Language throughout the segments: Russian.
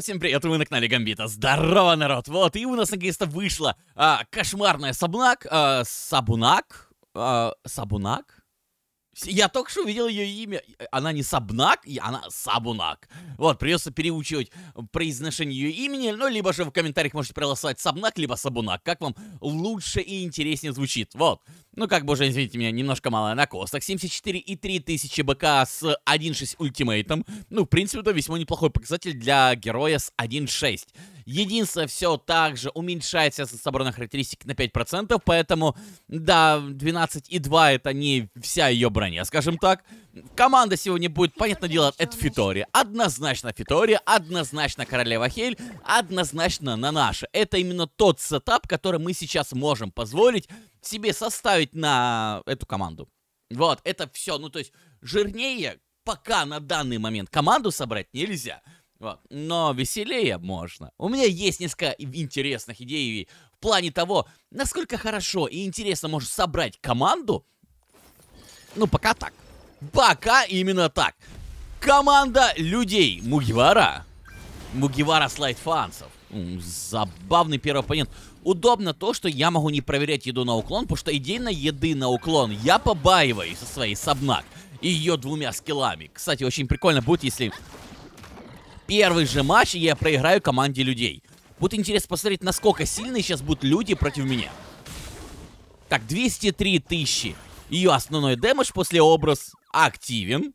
всем привет, вы на канале Гамбита. Здорово, народ! Вот, и у нас наконец-то вышла а, кошмарная саблак, а, сабунак, а, сабунак, я только что увидел ее имя. Э, она не Сабнак, она Сабунак. Вот, придется переучивать произношение ее имени. Ну, либо же в комментариях можете проголосовать Сабнак, либо Сабунак. Как вам лучше и интереснее звучит. Вот. Ну, как бы уже, извините меня, немножко малая на костах. 74 и 3000 БК с 1.6 ультимейтом. Ну, в принципе, это весьма неплохой показатель для героя с 1.6. Единственное, все так же уменьшается связанность собранных характеристик на 5%, поэтому, да, 12,2 это не вся ее броня, скажем так. Команда сегодня будет, понятное дело, это Фитори. Однозначно Фитори, однозначно Королева Хель, однозначно Нанаша. Это именно тот сетап, который мы сейчас можем позволить себе составить на эту команду. Вот, это все, ну то есть жирнее пока на данный момент команду собрать нельзя. Вот. Но веселее можно. У меня есть несколько интересных идей в плане того, насколько хорошо и интересно можешь собрать команду. Ну, пока так. Пока именно так. Команда людей Мугивара. Мугивара слайдфанцев. Забавный первый оппонент. Удобно то, что я могу не проверять еду на уклон, потому что на еды на уклон я побаиваюсь со своей сабнак и ее двумя скиллами. Кстати, очень прикольно будет, если первый же матч я проиграю команде людей. Будет интересно посмотреть, насколько сильные сейчас будут люди против меня. Так, 203 тысячи. Ее основной дэмэдж после образ активен.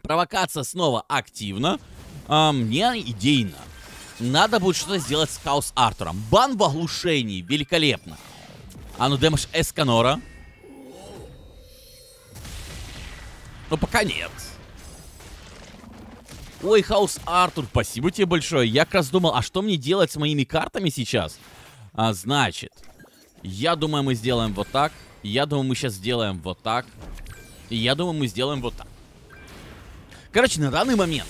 Провокация снова активна. А мне идейно. Надо будет что-то сделать с Хаус Артуром. Бан в оглушении. Великолепно. А ну дэмэдж Эсканора. Ну пока Нет. Ой, Хаус Артур, спасибо тебе большое. Я как раз думал, а что мне делать с моими картами сейчас? А, значит, я думаю, мы сделаем вот так. Я думаю, мы сейчас сделаем вот так. И я думаю, мы сделаем вот так. Короче, на данный момент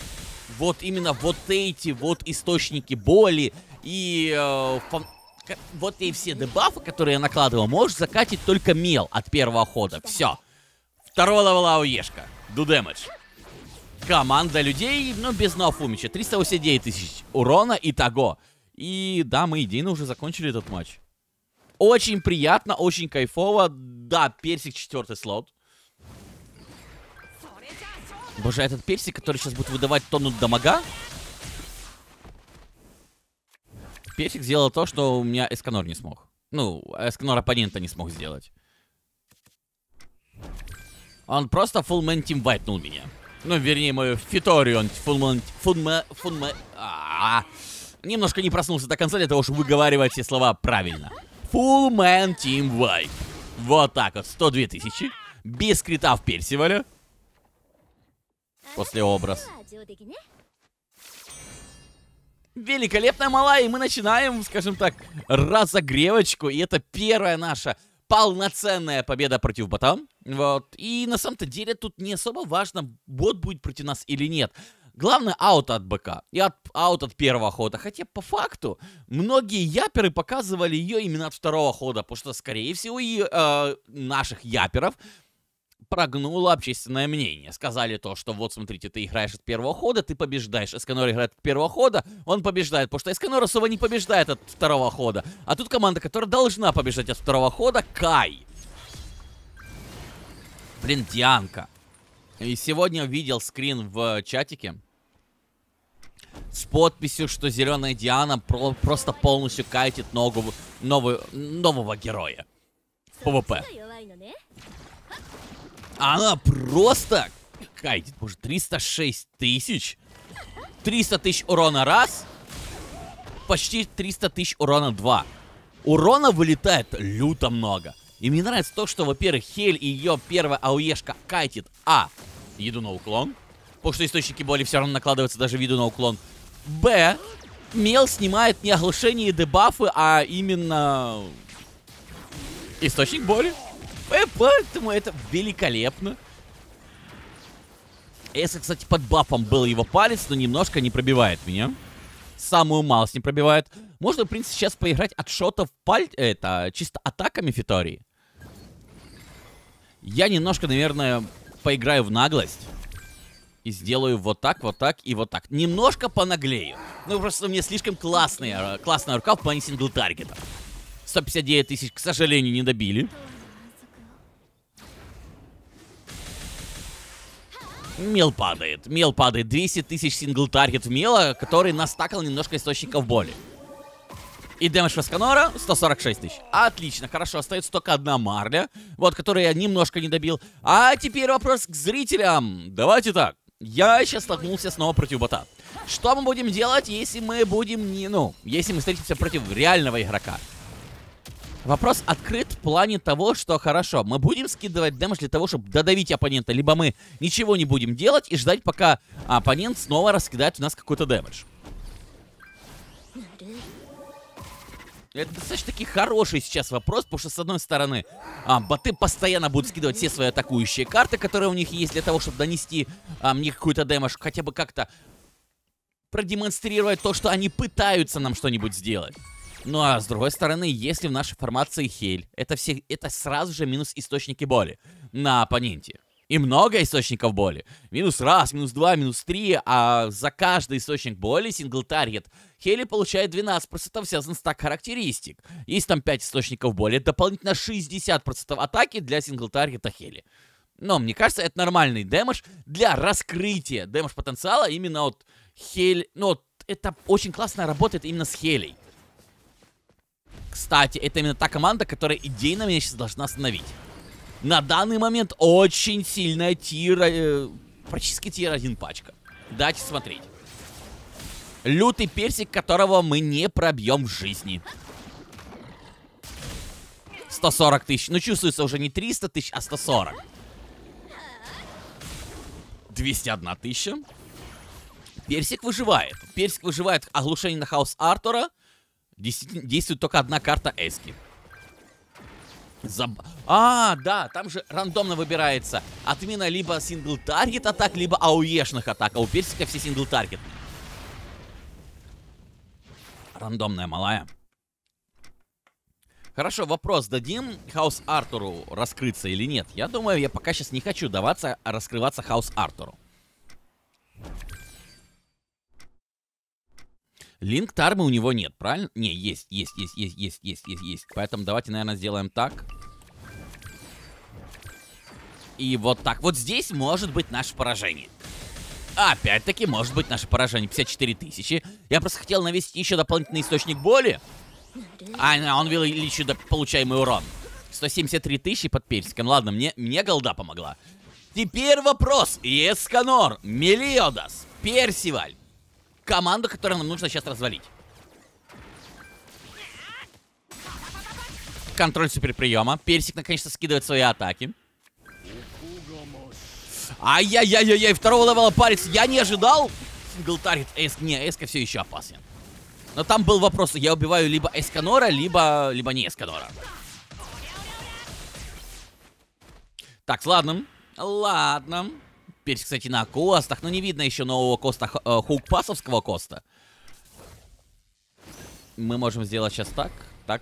вот именно вот эти вот источники боли и э, фон... вот и все дебафы, которые я накладывал, можешь закатить только мел от первого хода. Все. Второго левела уешка. Do damage команда людей, ну, без Нафумича. 389 тысяч урона и того. И да, мы идейно уже закончили этот матч. Очень приятно, очень кайфово. Да, персик четвертый слот. Боже, а этот персик, который сейчас будет выдавать тонну дамага. Персик сделал то, что у меня Эсканор не смог. Ну, Эсканор оппонента не смог сделать. Он просто фуллмен тимвайтнул меня. Ну, вернее, мой Фиторион Фунман... Фунма... Фунма... А -а -а. Немножко не проснулся до конца для того, чтобы выговаривать все слова правильно. Full Man Team Vibe. Вот так вот, 102 тысячи. Без крита в Персивале. После образ. Великолепная мала и мы начинаем, скажем так, разогревочку. И это первая наша полноценная победа против ботан. Вот. И на самом-то деле тут не особо важно, бот будет против нас или нет. Главное, аут от БК и от, аут от первого хода. Хотя, по факту, многие яперы показывали ее именно от второго хода, потому что, скорее всего, и э, наших яперов прогнуло общественное мнение. Сказали то, что вот, смотрите, ты играешь от первого хода, ты побеждаешь. Эсканор играет от первого хода, он побеждает, потому что Эсканор особо не побеждает от второго хода. А тут команда, которая должна побеждать от второго хода, Кай. Блин, Дианка. И сегодня видел скрин в чатике с подписью, что зеленая Диана про просто полностью кайтит ногу новую, нового героя ПВП. Она просто кайтит. Может, 306 тысяч? 300 тысяч урона раз? Почти 300 тысяч урона два. Урона вылетает люто много. И мне нравится то, что, во-первых, Хель и ее первая ауешка кайтит, а, еду на уклон, потому что источники боли все равно накладываются даже в еду на уклон, б, Мел снимает не оглушение и дебафы, а именно источник боли. Э, поэтому это великолепно. Если, кстати, под бафом был его палец, но немножко не пробивает меня самую малость не пробивает. Можно, в принципе, сейчас поиграть от шотов паль... Э, это, чисто атаками Фитории. Я немножко, наверное, поиграю в наглость. И сделаю вот так, вот так и вот так. Немножко понаглею. Ну, просто у меня слишком классная, э, классная рука в плане сингл-таргета. 159 тысяч, к сожалению, не добили. Мел падает, мел падает. 200 тысяч сингл-таргет мела, который настакал немножко источников боли. И дэмэдж Фасканора 146 тысяч. Отлично, хорошо, остается только одна марля, вот, которую я немножко не добил. А теперь вопрос к зрителям. Давайте так, я сейчас столкнулся снова против бота. Что мы будем делать, если мы будем не, ну, если мы встретимся против реального игрока? Вопрос открыт в плане того, что хорошо, мы будем скидывать дэмэдж для того, чтобы додавить оппонента, либо мы ничего не будем делать и ждать, пока оппонент снова раскидает у нас какой-то дэмэдж. Это достаточно таки хороший сейчас вопрос, потому что, с одной стороны, а, боты постоянно будут скидывать все свои атакующие карты, которые у них есть, для того, чтобы донести а, мне какую-то дэмэдж, хотя бы как-то продемонстрировать то, что они пытаются нам что-нибудь сделать. Ну а с другой стороны, если в нашей формации хель, это, все, это сразу же минус источники боли на оппоненте. И много источников боли. Минус раз, минус два, минус три, а за каждый источник боли сингл-таргет Хели получает 12% вся с так характеристик. Есть там 5 источников боли, дополнительно 60% атаки для сингл-таргета Хели. Но мне кажется, это нормальный дэмэдж для раскрытия дэмэдж потенциала именно от Хель... Ну, это очень классно работает именно с Хелей. Кстати, это именно та команда, которая идейно меня сейчас должна остановить. На данный момент очень сильная тир... Э, практически тир один пачка. Дайте смотреть. Лютый персик, которого мы не пробьем в жизни. 140 тысяч. Ну, чувствуется уже не 300 тысяч, а 140. 201 тысяча. Персик выживает. Персик выживает оглушение на хаос Артура действует только одна карта Эски. Заб... А, да, там же рандомно выбирается отмена либо сингл-таргет атак, либо ауешных атак. А у персика все сингл-таргет. Рандомная малая. Хорошо, вопрос дадим Хаус Артуру раскрыться или нет? Я думаю, я пока сейчас не хочу даваться раскрываться Хаус Артуру. Линк тармы у него нет, правильно? Не, есть, есть, есть, есть, есть, есть, есть, есть. Поэтому давайте, наверное, сделаем так. И вот так вот здесь может быть наше поражение. Опять-таки может быть наше поражение. 54 тысячи. Я просто хотел навести еще дополнительный источник боли. А, он вел увеличит получаемый урон. 173 тысячи под персиком. Ладно, мне, мне голда помогла. Теперь вопрос. Эсканор, Мелиодас, Персиваль, команда, которую нам нужно сейчас развалить. Контроль суперприема. Персик наконец-то скидывает свои атаки. Ай-яй-яй-яй-яй, второго левела парится. Я не ожидал. Сингл эск. Не, эска все еще опасен. Но там был вопрос, я убиваю либо эсканора, либо, либо не эсканора. Так, ладно. Ладно теперь, кстати, на Костах. Но ну, не видно еще нового Коста, э, Хукпасовского Коста. Мы можем сделать сейчас так, так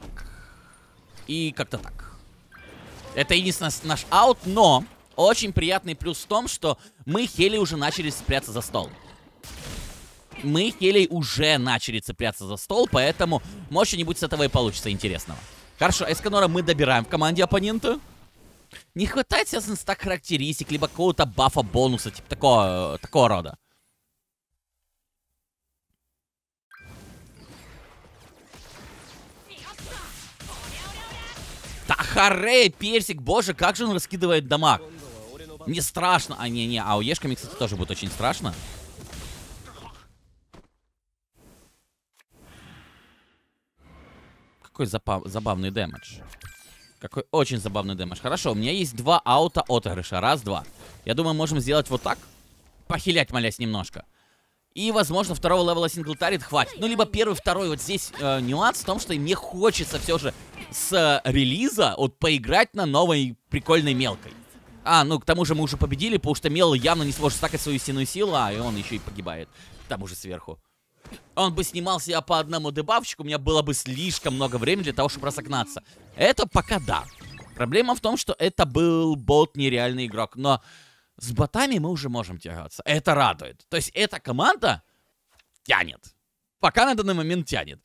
и как-то так. Это единственный наш аут, но очень приятный плюс в том, что мы Хели уже начали цепляться за стол. Мы Хели уже начали цепляться за стол, поэтому, может, что-нибудь с этого и получится интересного. Хорошо, Эсканора мы добираем в команде оппонента. Не хватает сейчас инста характеристик, либо какого-то бафа бонуса, типа такого, э, такого рода. Да харе, персик, боже, как же он раскидывает дамаг. Не страшно. А, не-не, а уешками, кстати, тоже будет очень страшно. Какой забав забавный дэмэдж. Какой очень забавный демаш Хорошо, у меня есть два аута отыгрыша. Раз, два. Я думаю, можем сделать вот так. Похилять, молясь, немножко. И, возможно, второго левела синглтарит хватит. Ну, либо первый, второй. Вот здесь э, нюанс в том, что мне хочется все же с э, релиза вот поиграть на новой прикольной мелкой. А, ну, к тому же мы уже победили, потому что Мел явно не сможет стакать свою истинную силу, а и он еще и погибает. К тому же сверху он бы снимался я по одному дебавчику, у меня было бы слишком много времени для того, чтобы разогнаться. Это пока да. Проблема в том, что это был бот, нереальный игрок, но с ботами мы уже можем тягаться. Это радует. То есть эта команда тянет. Пока на данный момент тянет.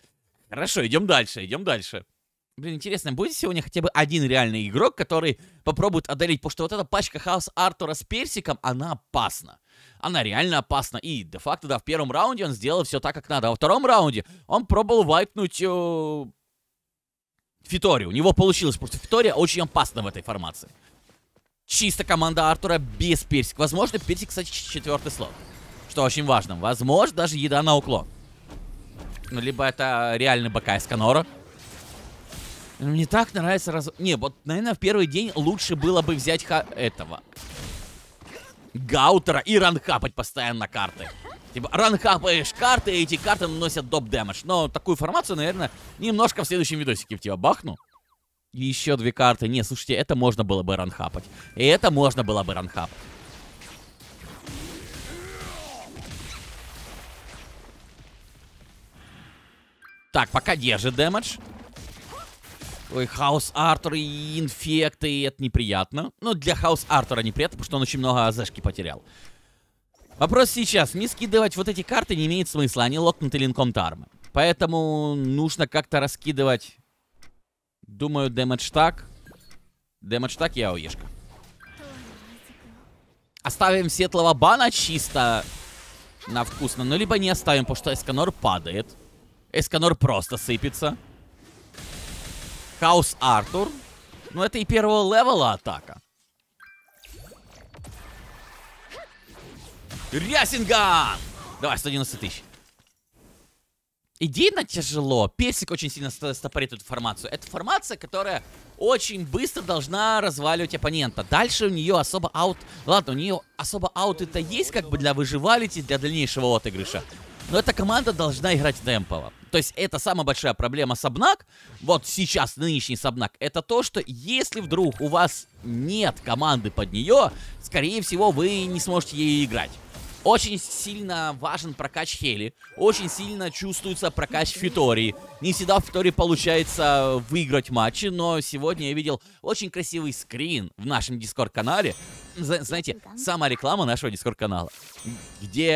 Хорошо, идем дальше, идем дальше. Блин, интересно, будет сегодня хотя бы один реальный игрок, который попробует одолеть? Потому что вот эта пачка Хаус Артура с персиком, она опасна она реально опасна. И де-факто, да, в первом раунде он сделал все так, как надо. А во втором раунде он пробовал вайпнуть э, Фитори. У него получилось, просто что Фитория очень опасна в этой формации. Чисто команда Артура без персик. Возможно, персик, кстати, четвертый слот. Что очень важно. Возможно, даже еда на уклон. Ну, либо это реальный БК из Конора. Ну, мне так нравится раз... Не, вот, наверное, в первый день лучше было бы взять ха... этого. Гаутера и ранхапать постоянно карты. Типа, ранхапаешь карты, и эти карты наносят доп дэмэдж. Но такую формацию, наверное, немножко в следующем видосике в тебя бахну. еще две карты. Не, слушайте, это можно было бы ранхапать. И это можно было бы ранхапать. Так, пока держит дэмэдж. Ой, Хаус Артур и инфекты, это неприятно. Ну, для Хаус Артура неприятно, потому что он очень много АЗшки потерял. Вопрос сейчас. Не скидывать вот эти карты не имеет смысла. Они локнуты линком Тармы. Поэтому нужно как-то раскидывать... Думаю, дэмэдж так. Дэмэдж так и АОЕшка. Оставим светлого бана чисто на вкусно. Ну, либо не оставим, потому что Эсканор падает. Эсканор просто сыпется. Хаус Артур. Ну, это и первого левела атака. Рясинган! Давай, 190 тысяч. Идейно тяжело. Персик очень сильно стопорит эту формацию. Это формация, которая очень быстро должна разваливать оппонента. Дальше у нее особо аут... Ладно, у нее особо ауты это есть как бы для выживалити, для дальнейшего отыгрыша но эта команда должна играть темпово. То есть это самая большая проблема Сабнак, вот сейчас нынешний Сабнак, это то, что если вдруг у вас нет команды под нее, скорее всего вы не сможете ею играть. Очень сильно важен прокач Хели. Очень сильно чувствуется прокач Фитори. Не всегда в Фитори получается выиграть матчи, но сегодня я видел очень красивый скрин в нашем Дискорд-канале. Знаете, сама реклама нашего Дискорд-канала, где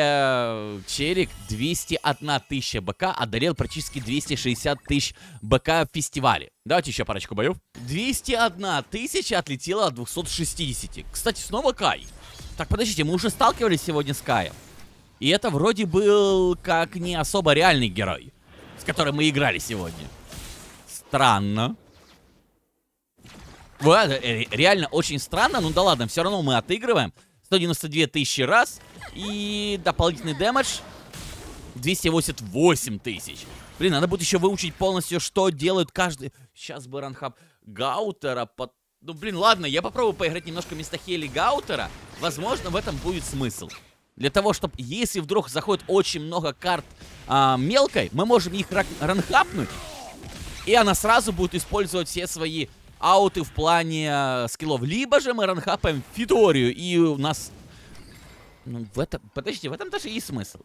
Черик 201 тысяча БК одолел практически 260 тысяч БК в фестивале. Давайте еще парочку боев. 201 тысяча отлетела от 260. Кстати, снова Кай. Так, подождите, мы уже сталкивались сегодня с Каем. И это вроде был как не особо реальный герой, с которым мы играли сегодня. Странно. Вот, э, реально очень странно, ну да ладно, все равно мы отыгрываем. 192 тысячи раз и дополнительный дэмэдж 288 тысяч. Блин, надо будет еще выучить полностью, что делают каждый... Сейчас бы ранхаб Гаутера, под ну, блин, ладно, я попробую поиграть немножко вместо Хели Гаутера. Возможно, в этом будет смысл. Для того, чтобы, если вдруг заходит очень много карт а, мелкой, мы можем их ранхапнуть. И она сразу будет использовать все свои ауты в плане а, скиллов. Либо же мы ранхапаем Фидорию, и у нас... Ну, в этом... подождите, в этом даже есть смысл.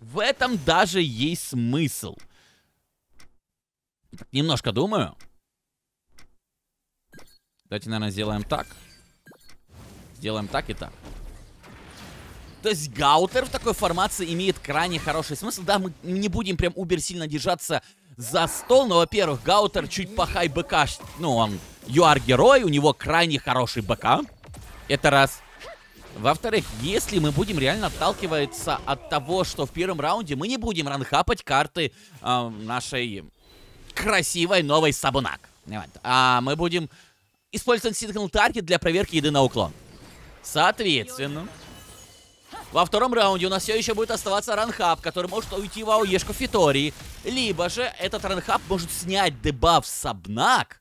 В этом даже есть смысл. Немножко думаю. Давайте, наверное, сделаем так. Сделаем так и так. То есть Гаутер в такой формации имеет крайне хороший смысл. Да, мы не будем прям убер сильно держаться за стол, но, во-первых, Гаутер чуть похай хай БК, ну, он ЮАР-герой, у него крайне хороший БК. Это раз. Во-вторых, если мы будем реально отталкиваться от того, что в первом раунде мы не будем ранхапать карты э, нашей красивой новой Сабунак. А мы будем использован сигнал таргет для проверки еды на уклон. Соответственно, во втором раунде у нас все еще будет оставаться ранхаб, который может уйти в ауешку Фитории. Либо же этот ранхаб может снять дебаф Сабнак,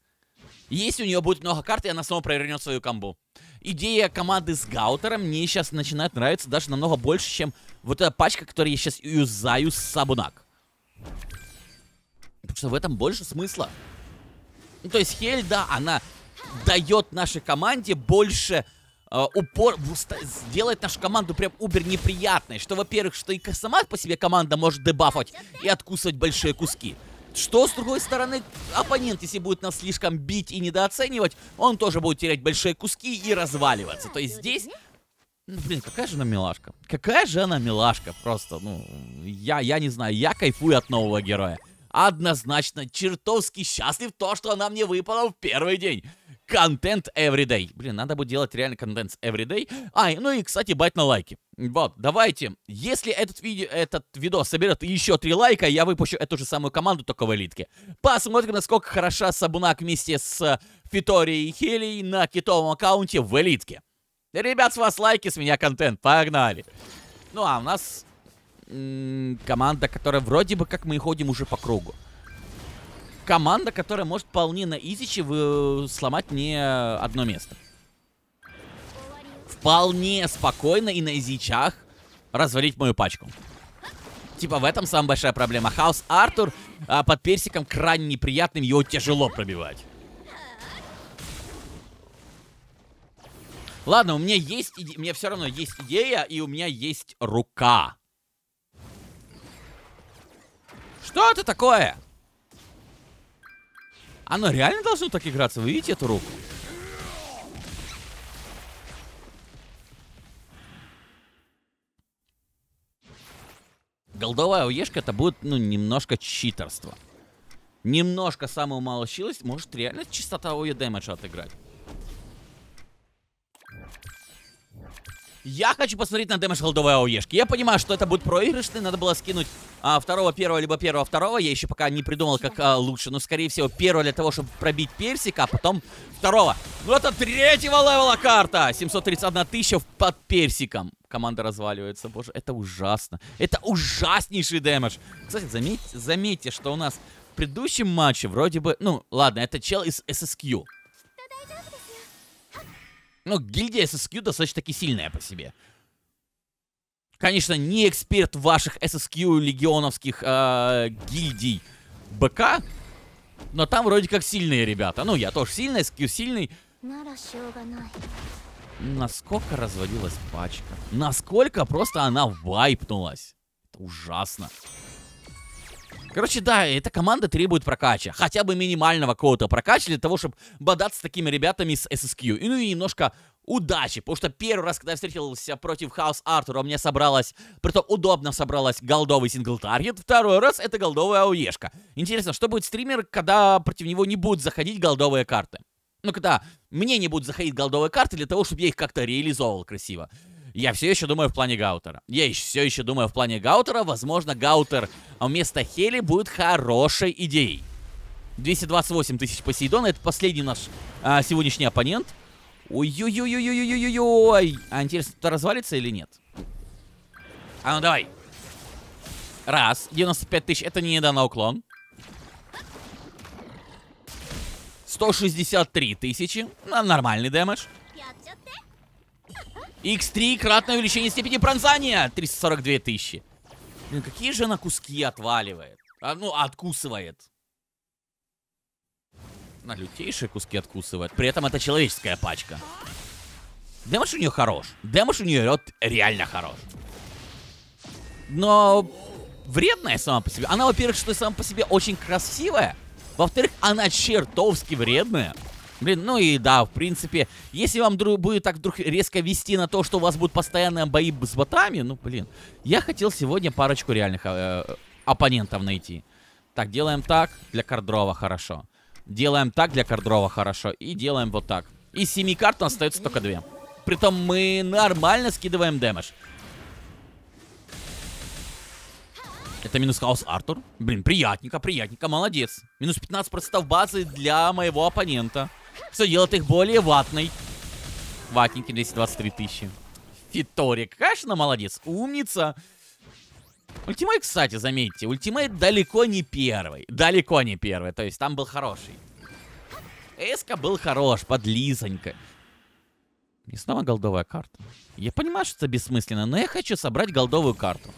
если у нее будет много карт, и она снова провернет свою комбу. Идея команды с Гаутером мне сейчас начинает нравиться даже намного больше, чем вот эта пачка, которую я сейчас юзаю с Сабнак. Потому что в этом больше смысла. Ну, то есть Хель, да, она дает нашей команде больше э, упор, делает нашу команду прям убер неприятной. Что, во-первых, что и сама по себе команда может дебафать и откусывать большие куски. Что, с другой стороны, оппонент, если будет нас слишком бить и недооценивать, он тоже будет терять большие куски и разваливаться. То есть здесь... Ну, блин, какая же она милашка. Какая же она милашка просто. Ну, я, я не знаю, я кайфую от нового героя однозначно чертовски счастлив то, что она мне выпала в первый день контент everyday. Блин, надо будет делать реально контент everyday. А, ну и, кстати, бать на лайки. Вот, давайте. Если этот, видео, этот видос соберет еще три лайка, я выпущу эту же самую команду, только в элитке. Посмотрим, насколько хороша Сабунак вместе с Фиторией и Хелией на китовом аккаунте в элитке. Ребят, с вас лайки, с меня контент. Погнали. Ну, а у нас команда, которая вроде бы как мы ходим уже по кругу команда, которая может вполне на изичи э, сломать не одно место. Вполне спокойно и на изичах развалить мою пачку. Типа в этом самая большая проблема. Хаус Артур а, под персиком крайне неприятным, его тяжело пробивать. Ладно, у меня есть иде... у меня все равно есть идея, и у меня есть рука. Что это такое? Оно реально должно так играться? Вы видите эту руку? Голдовая уешка это будет, ну, немножко читерство. Немножко самоумолчилась, может реально чистота ОЕ дэмэджа отыграть. Я хочу посмотреть на дэмэдж голдовой АОЕшки. Я понимаю, что это будет проигрышный, надо было скинуть а, второго, первого, либо первого, второго. Я еще пока не придумал, как а, лучше, но, ну, скорее всего, первого для того, чтобы пробить персика, а потом второго. Ну, это третьего левела карта! 731 тысяча под персиком. Команда разваливается, боже, это ужасно. Это ужаснейший дэмэдж. Кстати, заметь, заметьте, что у нас в предыдущем матче вроде бы... Ну, ладно, это чел из SSQ. Ну, гильдия SSQ достаточно таки сильная по себе. Конечно, не эксперт ваших SSQ легионовских э, гильдий БК, но там вроде как сильные ребята. Ну, я тоже сильный, SQ сильный. Насколько разводилась пачка? Насколько просто она вайпнулась? Это ужасно. Короче, да, эта команда требует прокача. Хотя бы минимального какого-то прокача для того, чтобы бодаться с такими ребятами с SSQ. И, ну и немножко удачи, потому что первый раз, когда я встретился против Хаус Артура, у меня собралась, притом удобно собралась голдовый сингл-таргет, второй раз это голдовая ауешка. Интересно, что будет стример, когда против него не будут заходить голдовые карты? Ну, когда мне не будут заходить голдовые карты для того, чтобы я их как-то реализовывал красиво. Я все еще думаю в плане Гаутера. Я еще, все еще думаю в плане Гаутера. Возможно, Гаутер вместо Хели будет хорошей идеей. 228 тысяч Посейдона. Это последний наш а, сегодняшний оппонент. Ой-ой-ой-ой-ой-ой-ой. А интересно, это развалится или нет? А ну давай. Раз. 95 тысяч. Это не еда на уклон. 163 тысячи. Нормальный дэмэдж. X3, кратное увеличение степени пронзания. 342 тысячи. Блин, какие же она куски отваливает. А, ну, откусывает. На лютейшие куски откусывает. При этом это человеческая пачка. Дэмэдж у нее хорош. Дэмэдж у нее вот, реально хорош. Но вредная сама по себе. Она, во-первых, что сама по себе очень красивая. Во-вторых, она чертовски вредная. Блин, ну и да, в принципе, если вам вдруг, будет так вдруг резко вести на то, что у вас будут постоянные бои с ботами, ну, блин, я хотел сегодня парочку реальных э, э оппонентов найти. Так, делаем так, для Кардрова хорошо. Делаем так, для Кардрова хорошо. И делаем вот так. Из семи карт у нас остается только 2. Притом мы нормально скидываем дэмэдж. Это минус хаос Артур. Блин, приятненько, приятненько, молодец. Минус 15% базы для моего оппонента. Что делает их более ватной. Ватненький 223 тысячи. Фиторик. Конечно, молодец. Умница. Ультимейт, кстати, заметьте, ультимейт далеко не первый. Далеко не первый. То есть там был хороший. Эска был хорош, подлизонько. И снова голдовая карта. Я понимаю, что это бессмысленно, но я хочу собрать голдовую карту.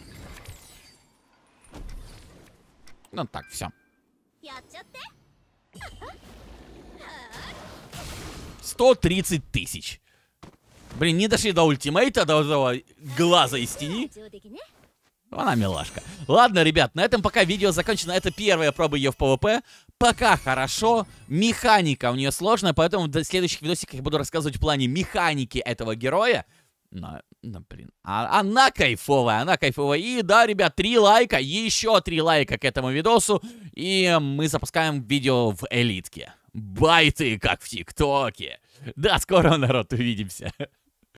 Ну так, все. 130 тысяч. Блин, не дошли до ультимейта, до этого глаза из тени. Она милашка. Ладно, ребят, на этом пока видео закончено. Это первая проба ее в ПВП. Пока хорошо. Механика у нее сложная, поэтому в следующих видосиках я буду рассказывать в плане механики этого героя. Но, ну, блин, а, она кайфовая, она кайфовая. И да, ребят, три лайка, еще три лайка к этому видосу. И мы запускаем видео в элитке байты, как в ТикТоке. Да, скоро, народ, увидимся.